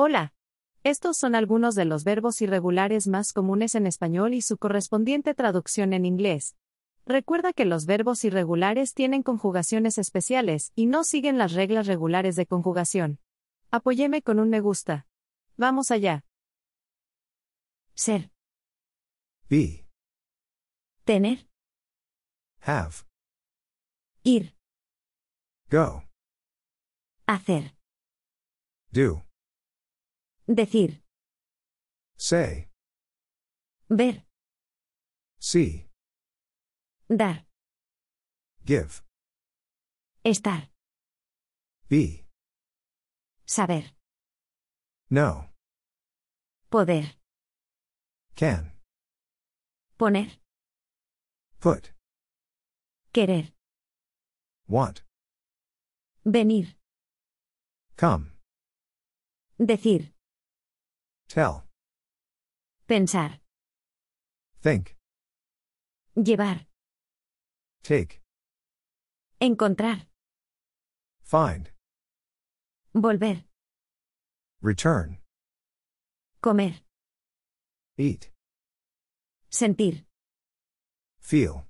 Hola. Estos son algunos de los verbos irregulares más comunes en español y su correspondiente traducción en inglés. Recuerda que los verbos irregulares tienen conjugaciones especiales y no siguen las reglas regulares de conjugación. Apóyeme con un me gusta. Vamos allá. Ser. Be. Tener. Have. Ir. Go. Hacer. Do. Decir. Say. Ver. See. Dar. Give. Estar. Be. Saber. No. Poder. Can. Poner. Put. Querer. Want. Venir. Come. Decir. Tell. Pensar. Think. Llevar. Take. Encontrar. Find. Volver. Return. Comer. Eat. Sentir. Feel.